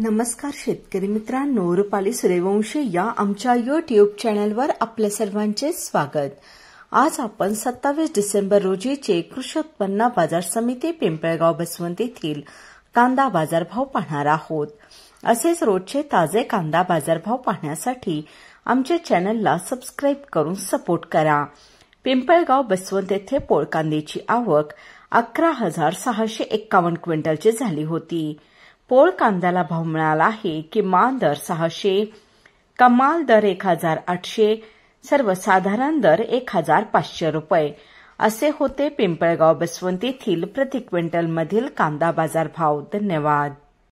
नमस्कार शेतकरी मित्रांनो रुपाली सूर्यवंशी या आमच्या युट्यूब चॅनलवर आपल्या सर्वांचे स्वागत आज आपण सत्तावीस डिसेंबर रोजीचे कृषी उत्पन्न बाजार समिती पिंपळगाव बसवंत येथील कांदा बाजारभाव पाहणार आहोत असेच रोजचे ताजे कांदा बाजारभाव पाहण्यासाठी आमच्या चॅनलला सबस्क्राईब करून सपोर्ट करा पिंपळगाव बसवंत येथे पोळकांद्याची आवक अकरा हजार सहाशे एक्कावन्न क्विंटलची झाली होती पोळ कांद्याला भाव मिळाला आहे किमान दर सहाशे कमाल दर एक हजार आठशे सर्वसाधारण दर एक हजार पाचशे रुपये असे होते पिंपळगाव बसवंत येथील प्रति क्विंटलमधील कांदा बाजार भाव धन्यवाद